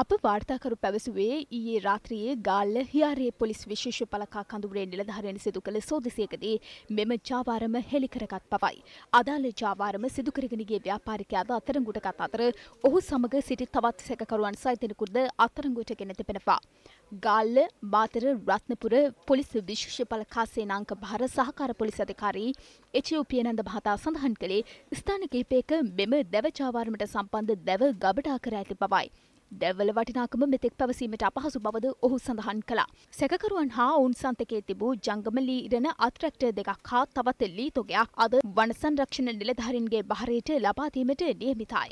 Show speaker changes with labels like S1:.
S1: අප වාර්තාකරු පැවසුවේ ඊයේ රාත්‍රියේ ගාල්ල හියාරේ පොලිස් විශේෂ පලකා කඳුරේ නිලධාරීන් සිදු කළ සෝදිසියකදී මෙම ජාවාරම හෙළිකරගත් පවයි. අදාළ ජාවාරම සිදු කරගෙන ගිය ව්‍යාපාරිකයාද අත්අඩංගුවටගත් අතර ඔහු සමග සිටි තවත් සැකකරුවන් සහ දෙනෙකුද අත්අඩංගුවට ගෙන තිබෙනවා. ගාල්ල මාතර රත්නපුර පොලිස් විශේෂ පලකා සේනාංක භාර සහකාර පොලිස් අධිකාරී එච්.යූ. පියනන්ද මහතා සඳහන් කළේ ස්ථාන කිහිපයක මෙම දැව ජාවාරමට සම්බන්ධ දැව ගබඩා කර ඇති පවයි. දැවල වටිනාකම මෙතෙක් පැවසීමට අපහසු බවද ඔහු සඳහන් කළා. සැකකරුවන් හා ඔවුන් සන්තකයේ තිබූ ජංගම ලීරණ අත්‍රැක්ටර් දෙකක් හා තවත් ලී තොගයක් අද වන සංරක්ෂණ නිලධාරීන්ගේ භාරයට ලබා දීමට නියමිතයි.